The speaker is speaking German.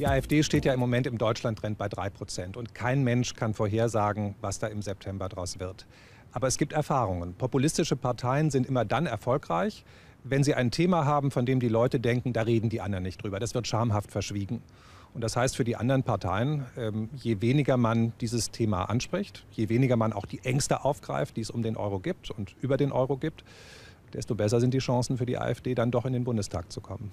Die AfD steht ja im Moment im Deutschlandtrend bei 3 Prozent. Und kein Mensch kann vorhersagen, was da im September draus wird. Aber es gibt Erfahrungen. Populistische Parteien sind immer dann erfolgreich, wenn sie ein Thema haben, von dem die Leute denken, da reden die anderen nicht drüber. Das wird schamhaft verschwiegen. Und das heißt für die anderen Parteien, ähm, je weniger man dieses Thema anspricht, je weniger man auch die Ängste aufgreift, die es um den Euro gibt und über den Euro gibt, desto besser sind die Chancen für die AfD, dann doch in den Bundestag zu kommen.